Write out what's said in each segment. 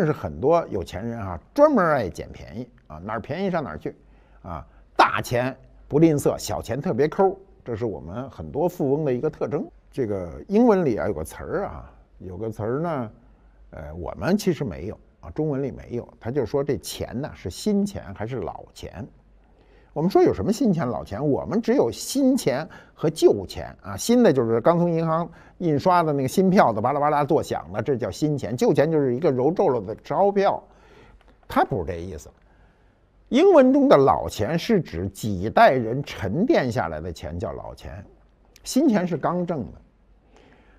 但是很多有钱人啊，专门爱捡便宜啊，哪儿便宜上哪儿去，啊，大钱不吝啬，小钱特别抠，这是我们很多富翁的一个特征。这个英文里啊有个词儿啊，有个词儿呢，呃，我们其实没有啊，中文里没有，他就说这钱呢是新钱还是老钱。我们说有什么新钱老钱？我们只有新钱和旧钱啊。新的就是刚从银行印刷的那个新票子，巴拉巴拉作响的，这叫新钱；旧钱就是一个揉皱了的钞票。他不是这意思。英文中的老钱是指几代人沉淀下来的钱，叫老钱；新钱是刚挣的。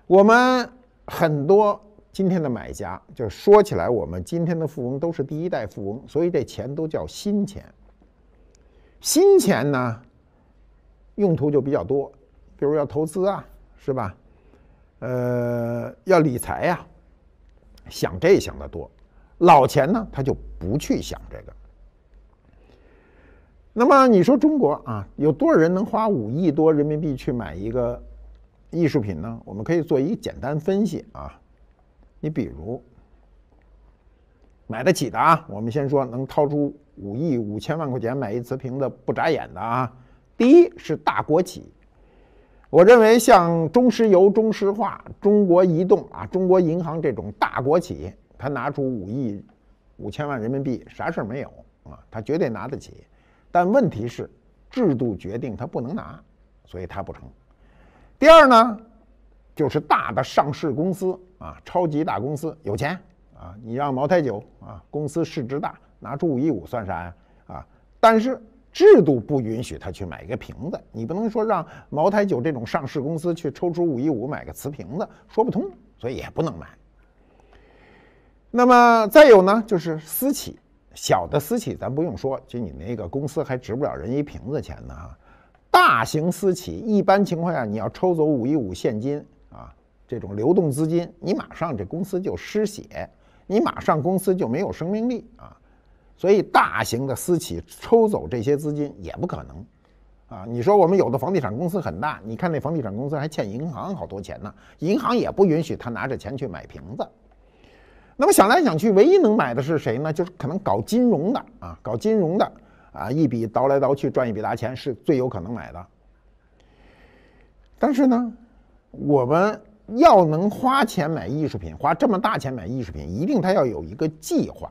我们很多今天的买家，就说起来，我们今天的富翁都是第一代富翁，所以这钱都叫新钱。新钱呢，用途就比较多，比如要投资啊，是吧？呃，要理财呀，想这想的多。老钱呢，他就不去想这个。那么你说中国啊，有多少人能花五亿多人民币去买一个艺术品呢？我们可以做一个简单分析啊。你比如。买得起的啊，我们先说能掏出五亿五千万块钱买一瓷瓶的不眨眼的啊。第一是大国企，我认为像中石油、中石化、中国移动啊、中国银行这种大国企，他拿出五亿五千万人民币啥事没有啊，他绝对拿得起。但问题是制度决定他不能拿，所以他不成。第二呢，就是大的上市公司啊，超级大公司有钱。啊，你让茅台酒啊，公司市值大，拿出五亿五算啥呀？啊，但是制度不允许他去买一个瓶子，你不能说让茅台酒这种上市公司去抽出五亿五买个瓷瓶子，说不通，所以也不能买。那么再有呢，就是私企，小的私企咱不用说，就你那个公司还值不了人一瓶子钱呢啊。大型私企一般情况下，你要抽走五亿五现金啊，这种流动资金，你马上这公司就失血。你马上公司就没有生命力啊，所以大型的私企抽走这些资金也不可能啊。你说我们有的房地产公司很大，你看那房地产公司还欠银行好多钱呢，银行也不允许他拿着钱去买瓶子。那么想来想去，唯一能买的是谁呢？就是可能搞金融的啊，搞金融的啊，一笔倒来倒去赚一笔大钱是最有可能买的。但是呢，我们。要能花钱买艺术品，花这么大钱买艺术品，一定他要有一个计划，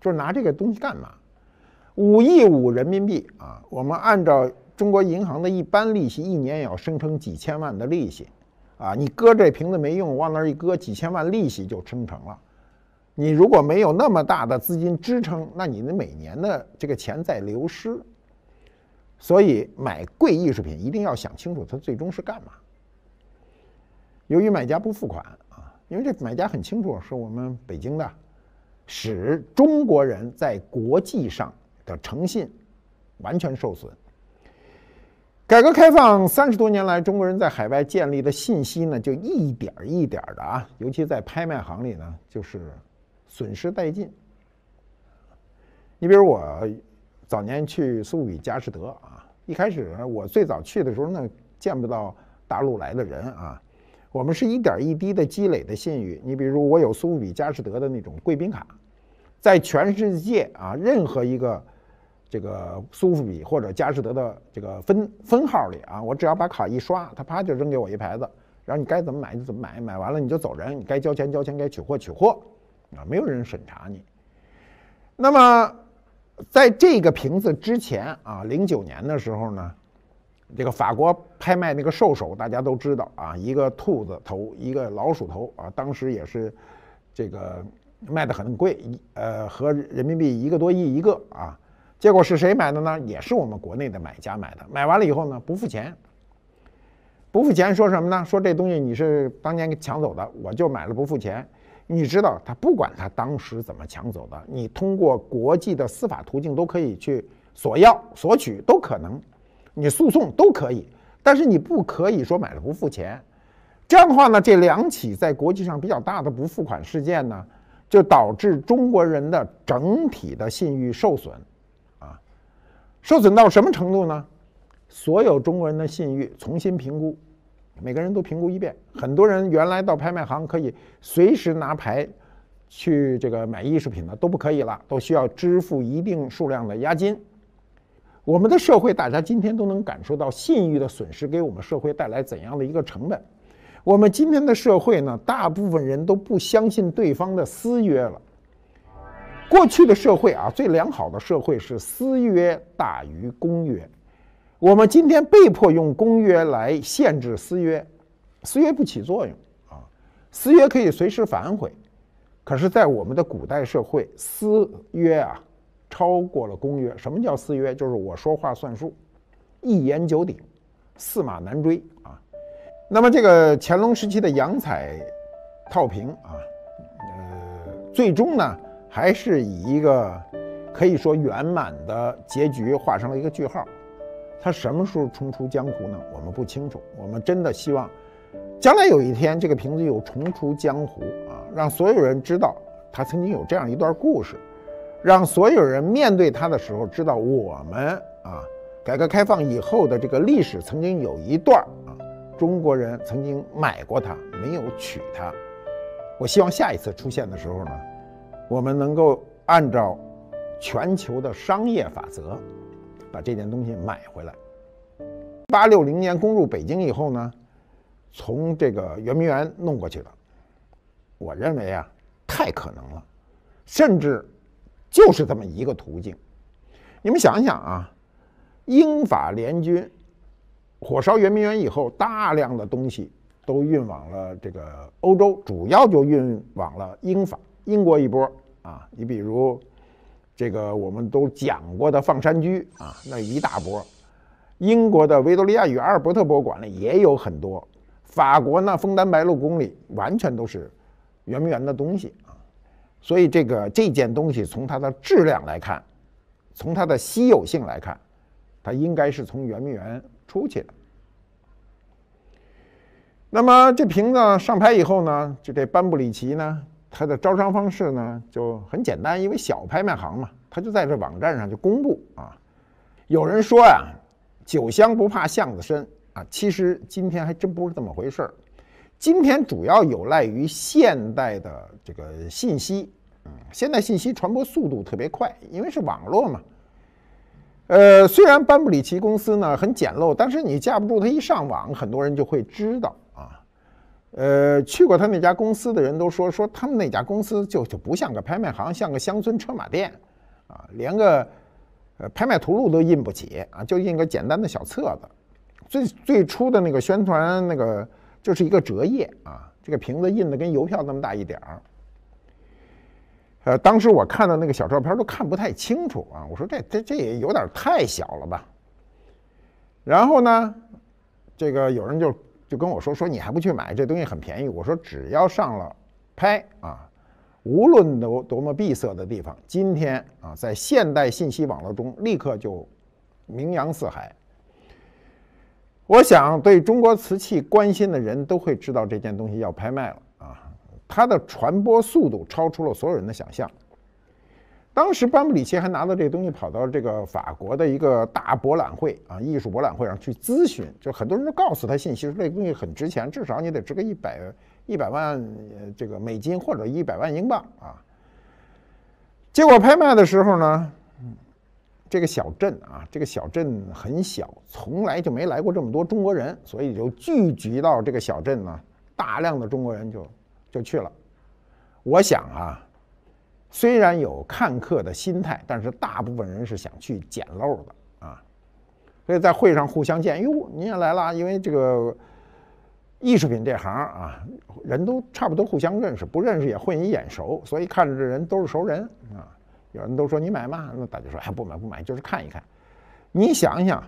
就是拿这个东西干嘛？五亿五人民币啊，我们按照中国银行的一般利息，一年也要生成几千万的利息啊！你搁这瓶子没用，往那儿一搁，几千万利息就生成了。你如果没有那么大的资金支撑，那你的每年的这个钱在流失。所以买贵艺术品一定要想清楚，它最终是干嘛。由于买家不付款啊，因为这买家很清楚是我们北京的，使中国人在国际上的诚信完全受损。改革开放三十多年来，中国人在海外建立的信息呢，就一点一点的啊，尤其在拍卖行里呢，就是损失殆尽。你比如我早年去苏富比佳士得啊，一开始我最早去的时候呢，见不到大陆来的人啊。我们是一点一滴的积累的信誉。你比如我有苏富比、佳士得的那种贵宾卡，在全世界啊任何一个这个苏富比或者佳士得的这个分分号里啊，我只要把卡一刷，他啪就扔给我一牌子，然后你该怎么买你怎么买，买完了你就走人，你该交钱交钱，该取货取货，啊，没有人审查你。那么在这个瓶子之前啊，零九年的时候呢？这个法国拍卖那个兽首，大家都知道啊，一个兔子头，一个老鼠头啊，当时也是这个卖的很贵，呃，和人民币一个多亿一个啊。结果是谁买的呢？也是我们国内的买家买的。买完了以后呢，不付钱，不付钱说什么呢？说这东西你是当年给抢走的，我就买了不付钱。你知道他不管他当时怎么抢走的，你通过国际的司法途径都可以去索要索取都可能。你诉讼都可以，但是你不可以说买了不付钱，这样的话呢，这两起在国际上比较大的不付款事件呢，就导致中国人的整体的信誉受损，啊，受损到什么程度呢？所有中国人的信誉重新评估，每个人都评估一遍，很多人原来到拍卖行可以随时拿牌去这个买艺术品的都不可以了，都需要支付一定数量的押金。我们的社会，大家今天都能感受到信誉的损失给我们社会带来怎样的一个成本？我们今天的社会呢，大部分人都不相信对方的私约了。过去的社会啊，最良好的社会是私约大于公约。我们今天被迫用公约来限制私约，私约不起作用啊，私约可以随时反悔。可是，在我们的古代社会，私约啊。超过了公约，什么叫四约？就是我说话算数，一言九鼎，驷马难追啊。那么这个乾隆时期的洋彩套瓶啊，呃，最终呢还是以一个可以说圆满的结局画上了一个句号。他什么时候重出江湖呢？我们不清楚。我们真的希望，将来有一天这个瓶子又重出江湖啊，让所有人知道他曾经有这样一段故事。让所有人面对它的时候知道我们啊，改革开放以后的这个历史曾经有一段啊，中国人曾经买过它，没有取它。我希望下一次出现的时候呢，我们能够按照全球的商业法则把这件东西买回来。八六零年攻入北京以后呢，从这个圆明园弄过去了。我认为啊，太可能了，甚至。就是这么一个途径，你们想想啊，英法联军火烧圆明园以后，大量的东西都运往了这个欧洲，主要就运往了英法。英国一波啊，你比如这个我们都讲过的《放山居》啊，那一大波，英国的维多利亚与阿尔伯特博物馆里也有很多，法国呢，枫丹白露宫里完全都是圆明园的东西。所以这个这件东西从它的质量来看，从它的稀有性来看，它应该是从圆明园出去的。那么这瓶子上拍以后呢，就这班布里奇呢，它的招商方式呢就很简单，因为小拍卖行嘛，他就在这网站上就公布啊。有人说呀，酒香不怕巷子深啊，其实今天还真不是这么回事儿。今天主要有赖于现代的这个信息，嗯，现代信息传播速度特别快，因为是网络嘛。呃，虽然班布里奇公司呢很简陋，但是你架不住他一上网，很多人就会知道啊。呃，去过他那家公司的人都说，说他们那家公司就就不像个拍卖行，像个乡村车马店，啊，连个呃拍卖图录都印不起啊，就印个简单的小册子。最最初的那个宣传那个。这是一个折页啊，这个瓶子印的跟邮票那么大一点儿。呃，当时我看到那个小照片都看不太清楚啊，我说这这这也有点太小了吧。然后呢，这个有人就就跟我说说你还不去买这东西很便宜。我说只要上了拍啊，无论多多么闭塞的地方，今天啊在现代信息网络中立刻就名扬四海。我想，对中国瓷器关心的人都会知道这件东西要拍卖了啊！它的传播速度超出了所有人的想象。当时，班布里奇还拿着这东西跑到这个法国的一个大博览会啊，艺术博览会上去咨询，就很多人都告诉他信息，说这东西很值钱，至少你得值个一百一百万这个美金或者一百万英镑啊。结果拍卖的时候呢？这个小镇啊，这个小镇很小，从来就没来过这么多中国人，所以就聚集到这个小镇呢。大量的中国人就就去了。我想啊，虽然有看客的心态，但是大部分人是想去捡漏的啊。所以在会上互相见，哟，你也来了，因为这个艺术品这行啊，人都差不多互相认识，不认识也混眼熟，所以看着这人都是熟人啊。有人都说你买嘛？那大家说哎不买不买，就是看一看。你想想，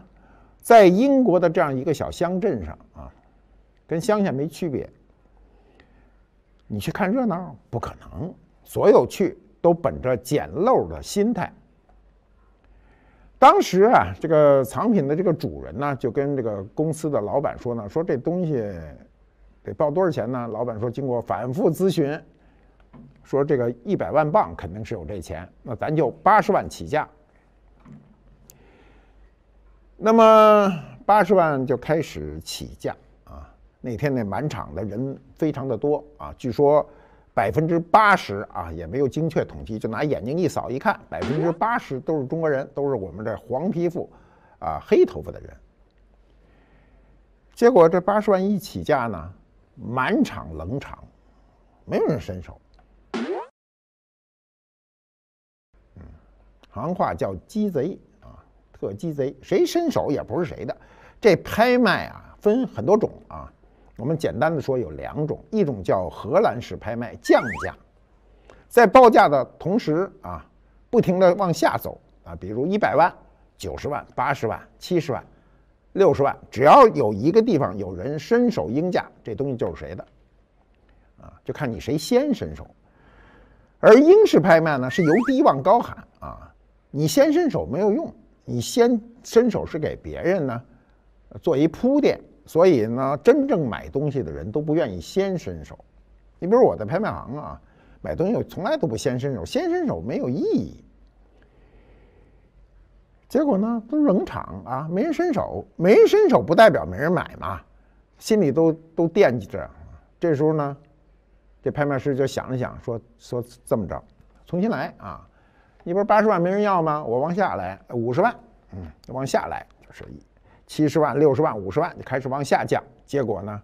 在英国的这样一个小乡镇上啊，跟乡下没区别。你去看热闹？不可能，所有去都本着捡漏的心态。当时啊，这个藏品的这个主人呢，就跟这个公司的老板说呢，说这东西得报多少钱呢？老板说，经过反复咨询。说这个一百万镑肯定是有这钱，那咱就八十万起价。那么八十万就开始起价啊！那天那满场的人非常的多啊，据说百分之八十啊也没有精确统计，就拿眼睛一扫一看，百分之八十都是中国人，都是我们这黄皮肤啊黑头发的人。结果这八十万一起价呢，满场冷场，没有人伸手。行话叫“鸡贼”啊，特鸡贼，谁伸手也不是谁的。这拍卖啊，分很多种啊。我们简单的说有两种，一种叫荷兰式拍卖，降价，在报价的同时啊，不停的往下走啊。比如一百万、九十万、八十万、七十万、六十万，只要有一个地方有人伸手应价，这东西就是谁的，啊，就看你谁先伸手。而英式拍卖呢，是由低往高喊啊。你先伸手没有用，你先伸手是给别人呢做一铺垫，所以呢，真正买东西的人都不愿意先伸手。你比如我在拍卖行啊，买东西我从来都不先伸手，先伸手没有意义。结果呢，都冷场啊，没人伸手，没人伸手不代表没人买嘛，心里都都惦记着。这时候呢，这拍卖师就想了想，说说这么着，重新来啊。你不是八十万没人要吗？我往下来五十万，嗯，往下来就是七十万、六十万、五十万就开始往下降。结果呢，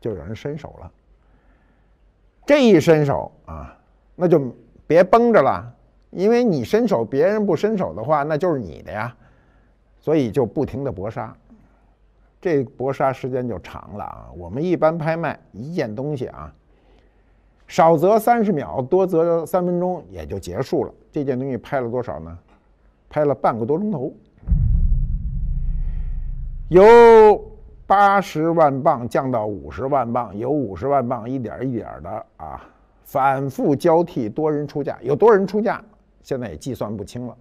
就有人伸手了。这一伸手啊，那就别绷着了，因为你伸手，别人不伸手的话，那就是你的呀。所以就不停的搏杀，这搏杀时间就长了啊。我们一般拍卖一件东西啊。少则三十秒，多则三分钟，也就结束了。这件东西拍了多少呢？拍了半个多钟头，由八十万磅降到五十万磅，由五十万磅一点一点的啊，反复交替，多人出价，有多人出价，现在也计算不清了。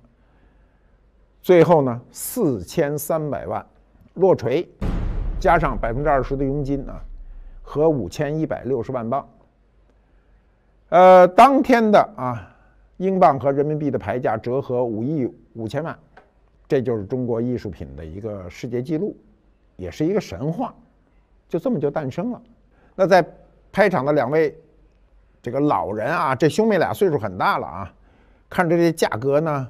最后呢，四千三百万落锤，加上百分之二十的佣金啊，和五千一百六十万磅。呃，当天的啊，英镑和人民币的牌价折合五亿五千万，这就是中国艺术品的一个世界纪录，也是一个神话，就这么就诞生了。那在拍场的两位这个老人啊，这兄妹俩岁数很大了啊，看着这价格呢，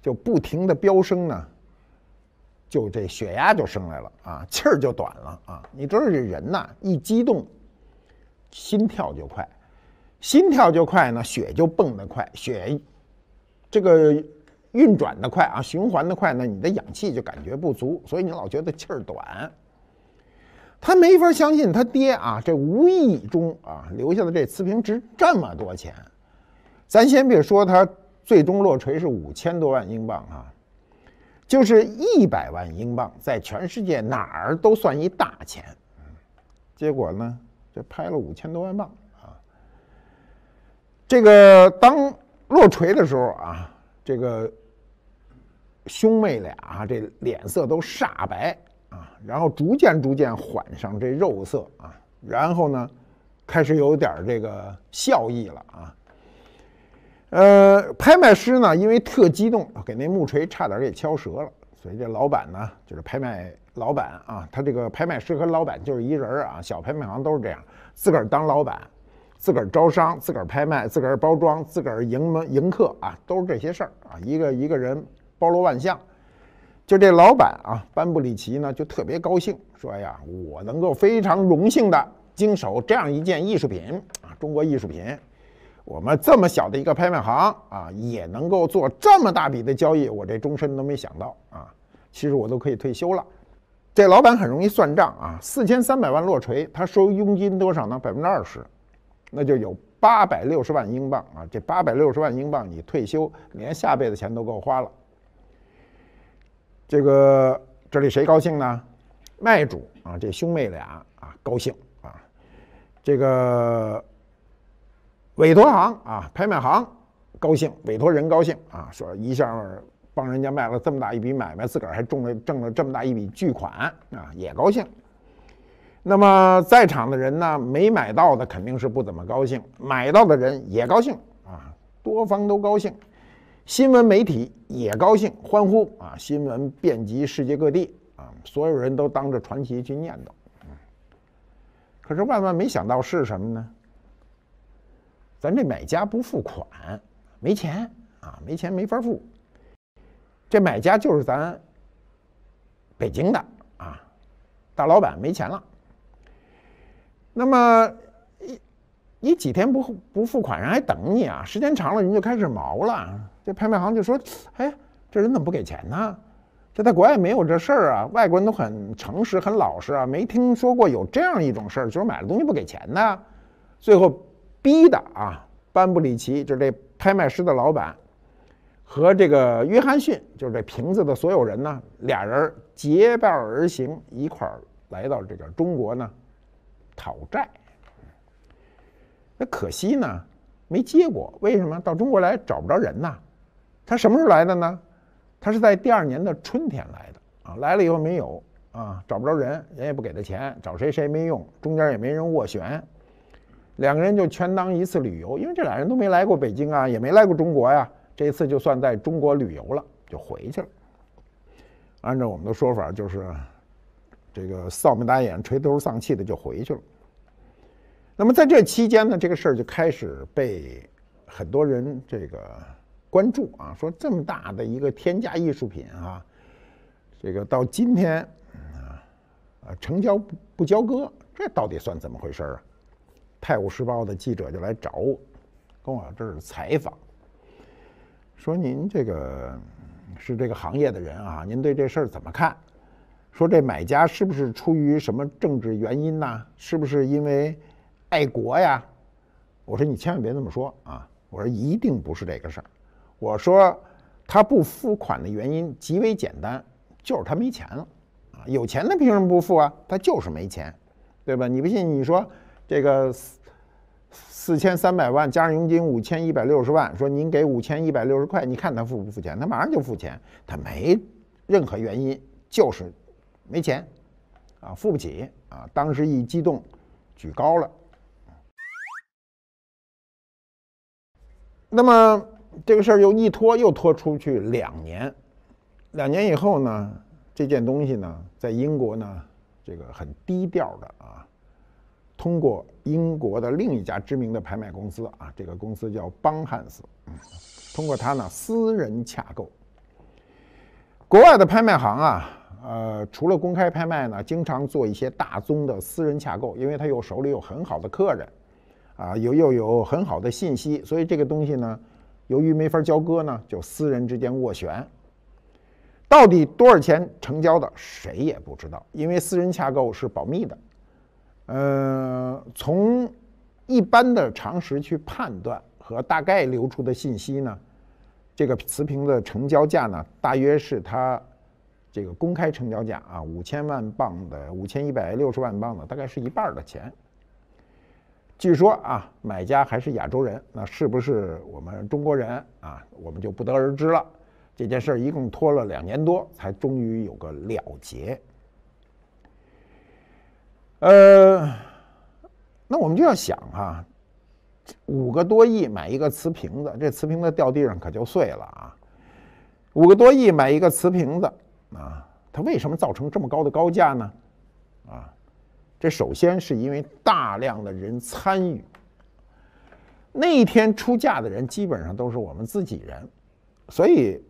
就不停的飙升呢，就这血压就升来了啊，气儿就短了啊。你知道这人呐，一激动，心跳就快。心跳就快呢，血就蹦得快，血这个运转的快啊，循环的快呢，你的氧气就感觉不足，所以你老觉得气儿短。他没法相信他爹啊，这无意中啊留下的这瓷瓶值这么多钱。咱先别说他最终落锤是五千多万英镑啊，就是一百万英镑，在全世界哪儿都算一大钱。结果呢，这拍了五千多万镑。这个当落锤的时候啊，这个兄妹俩这脸色都煞白啊，然后逐渐逐渐缓上这肉色啊，然后呢，开始有点这个笑意了啊。呃，拍卖师呢，因为特激动，给那木锤差点给敲折了，所以这老板呢，就是拍卖老板啊，他这个拍卖师和老板就是一人儿啊，小拍卖行都是这样，自个儿当老板。自个儿招商，自个儿拍卖，自个儿包装，自个儿迎门迎客啊，都是这些事儿啊。一个一个人包罗万象，就这老板啊，班布里奇呢就特别高兴，说呀，我能够非常荣幸的经手这样一件艺术品啊，中国艺术品，我们这么小的一个拍卖行啊，也能够做这么大笔的交易，我这终身都没想到啊。其实我都可以退休了。这老板很容易算账啊，四千三百万落锤，他收佣金多少呢？百分之二十。那就有八百六十万英镑啊！这八百六十万英镑，你退休连下辈子钱都够花了。这个这里谁高兴呢？卖主啊，这兄妹俩啊高兴啊。这个委托行啊，拍卖行高兴，委托人高兴啊，说一下帮人家卖了这么大一笔买卖，自个儿还中了挣了这么大一笔巨款啊，也高兴。那么在场的人呢？没买到的肯定是不怎么高兴，买到的人也高兴啊，多方都高兴，新闻媒体也高兴，欢呼啊！新闻遍及世界各地啊，所有人都当着传奇去念叨。可是万万没想到是什么呢？咱这买家不付款，没钱啊，没钱没法付。这买家就是咱北京的啊，大老板没钱了。那么，一，一几天不不付款，人还等你啊？时间长了，人就开始毛了。这拍卖行就说：“哎，这人怎么不给钱呢？”这在国外没有这事儿啊，外国人都很诚实、很老实啊，没听说过有这样一种事儿，就是买了东西不给钱的。最后逼的啊，班布里奇就是这拍卖师的老板，和这个约翰逊就是这瓶子的所有人呢，俩人结伴而行，一块儿来到这个中国呢。讨债，那可惜呢，没结果。为什么到中国来找不着人呢？他什么时候来的呢？他是在第二年的春天来的啊。来了以后没有啊，找不着人，人也不给他钱，找谁谁没用，中间也没人斡旋，两个人就权当一次旅游，因为这俩人都没来过北京啊，也没来过中国呀，这次就算在中国旅游了，就回去了。按照我们的说法，就是。这个扫眉打眼垂头丧气的就回去了。那么在这期间呢，这个事儿就开始被很多人这个关注啊，说这么大的一个天价艺术品啊，这个到今天啊啊成交不不交割，这到底算怎么回事儿啊？《泰晤士报》的记者就来找我，跟我这儿采访，说您这个是这个行业的人啊，您对这事儿怎么看？说这买家是不是出于什么政治原因呢？是不是因为爱国呀？我说你千万别这么说啊！我说一定不是这个事儿。我说他不付款的原因极为简单，就是他没钱了啊！有钱他凭什么不付啊？他就是没钱，对吧？你不信？你说这个四四千三百万加上佣金五千一百六十万，说您给五千一百六十块，你看他付不付钱？他马上就付钱，他没任何原因，就是。没钱，啊，付不起，啊，当时一激动，举高了。那么这个事儿又一拖，又拖出去两年。两年以后呢，这件东西呢，在英国呢，这个很低调的啊，通过英国的另一家知名的拍卖公司啊，这个公司叫邦汉斯，通过他呢私人洽购。国外的拍卖行啊。呃，除了公开拍卖呢，经常做一些大宗的私人洽购，因为他有手里有很好的客人，啊，有又有很好的信息，所以这个东西呢，由于没法交割呢，就私人之间斡旋，到底多少钱成交的，谁也不知道，因为私人洽购是保密的。呃，从一般的常识去判断和大概流出的信息呢，这个瓷瓶的成交价呢，大约是它。这个公开成交价啊，五千万磅的，五千一百六十万磅的，大概是一半的钱。据说啊，买家还是亚洲人，那是不是我们中国人啊？我们就不得而知了。这件事儿一共拖了两年多，才终于有个了结。呃，那我们就要想哈，五个多亿买一个瓷瓶子，这瓷瓶子掉地上可就碎了啊！五个多亿买一个瓷瓶子。啊，它为什么造成这么高的高价呢？啊，这首先是因为大量的人参与。那一天出价的人基本上都是我们自己人，所以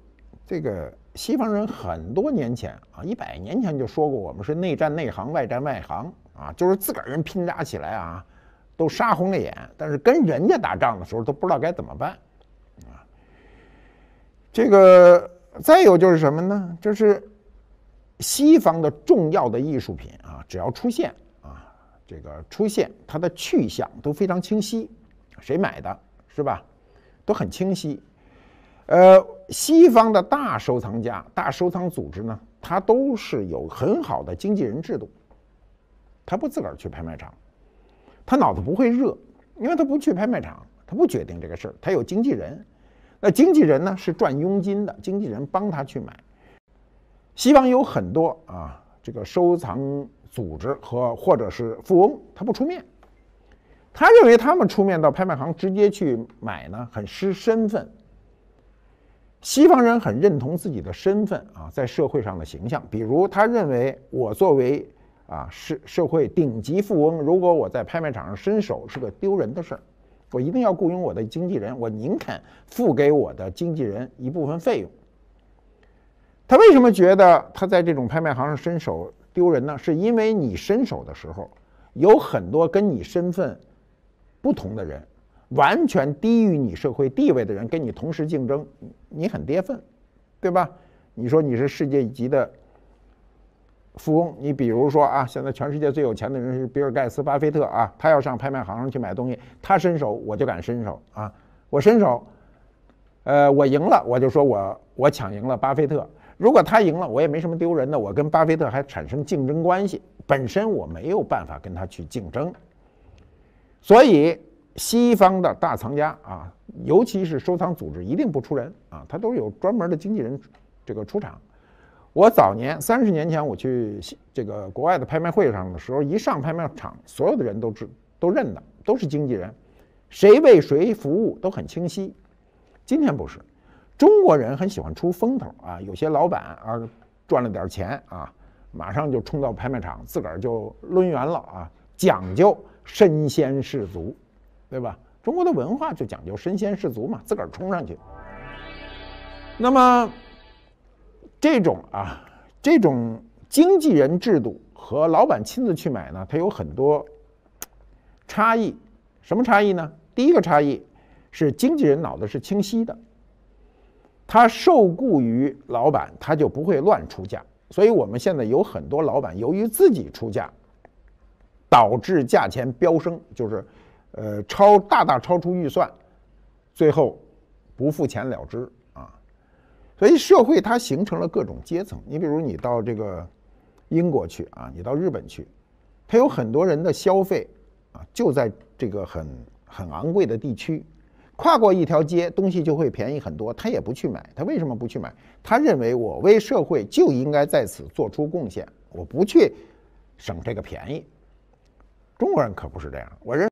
这个西方人很多年前啊，一百年前就说过，我们是内战内行，外战外行啊，就是自个儿人拼扎起来啊，都杀红了眼，但是跟人家打仗的时候都不知道该怎么办。啊，这个再有就是什么呢？就是。西方的重要的艺术品啊，只要出现啊，这个出现它的去向都非常清晰，谁买的是吧？都很清晰。呃，西方的大收藏家、大收藏组织呢，它都是有很好的经纪人制度，他不自个儿去拍卖场，他脑子不会热，因为他不去拍卖场，他不决定这个事儿，他有经纪人，那经纪人呢是赚佣金的，经纪人帮他去买。西方有很多啊，这个收藏组织和或者是富翁，他不出面，他认为他们出面到拍卖行直接去买呢，很失身份。西方人很认同自己的身份啊，在社会上的形象。比如，他认为我作为啊，社社会顶级富翁，如果我在拍卖场上伸手，是个丢人的事儿。我一定要雇佣我的经纪人，我宁肯付给我的经纪人一部分费用。他为什么觉得他在这种拍卖行上伸手丢人呢？是因为你伸手的时候，有很多跟你身份不同的人，完全低于你社会地位的人跟你同时竞争，你很跌份，对吧？你说你是世界级的富翁，你比如说啊，现在全世界最有钱的人是比尔盖茨、巴菲特啊，他要上拍卖行上去买东西，他伸手我就敢伸手啊，我伸手，呃，我赢了，我就说我我抢赢了巴菲特。如果他赢了，我也没什么丢人的。我跟巴菲特还产生竞争关系，本身我没有办法跟他去竞争。所以西方的大藏家啊，尤其是收藏组织，一定不出人啊，他都有专门的经纪人这个出场。我早年三十年前我去这个国外的拍卖会上的时候，一上拍卖场，所有的人都知都认的都是经纪人，谁为谁服务都很清晰。今天不是。中国人很喜欢出风头啊！有些老板啊，赚了点钱啊，马上就冲到拍卖场，自个儿就抡圆了啊，讲究身先士卒，对吧？中国的文化就讲究身先士卒嘛，自个儿冲上去。那么，这种啊，这种经纪人制度和老板亲自去买呢，它有很多差异。什么差异呢？第一个差异是经纪人脑子是清晰的。他受雇于老板，他就不会乱出价。所以我们现在有很多老板由于自己出价，导致价钱飙升，就是，呃，超大大超出预算，最后不付钱了之啊。所以社会它形成了各种阶层。你比如你到这个英国去啊，你到日本去，它有很多人的消费啊就在这个很很昂贵的地区。跨过一条街，东西就会便宜很多。他也不去买，他为什么不去买？他认为我为社会就应该在此做出贡献，我不去省这个便宜。中国人可不是这样，我认。